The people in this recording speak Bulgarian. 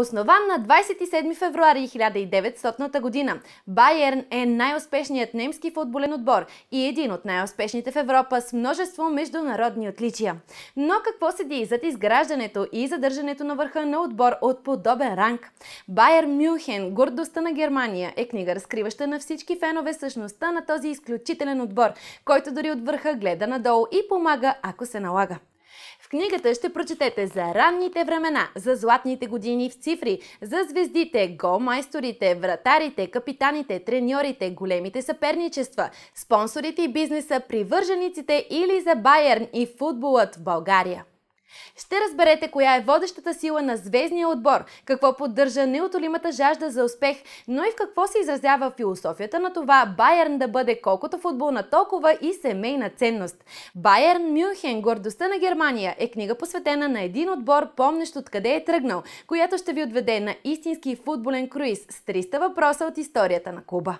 Основан на 27 февруари 1900 година, Байерн е най-успешният немски футболен отбор и един от най-успешните в Европа с множество международни отличия. Но какво седи зад изграждането и задържането на върха на отбор от подобен ранг? Байер Мюнхен, гордостта на Германия, е книга разкриваща на всички фенове същността на този изключителен отбор, който дори от върха гледа надолу и помага, ако се налага. В книгата ще прочетете за ранните времена, за златните години в цифри, за звездите, голмайсторите, вратарите, капитаните, треньорите, големите съперничества, спонсорите и бизнеса, привържениците или за Байерн и футболът в България. Ще разберете коя е водещата сила на звездния отбор, какво поддържа неотолимата жажда за успех, но и в какво се изразява философията на това Байерн да бъде колкото футболна, толкова и семейна ценност. Байерн Мюнхен, гордостта на Германия е книга посветена на един отбор, помнещ откъде е тръгнал, която ще ви отведе на истински футболен круиз с 300 въпроса от историята на Куба.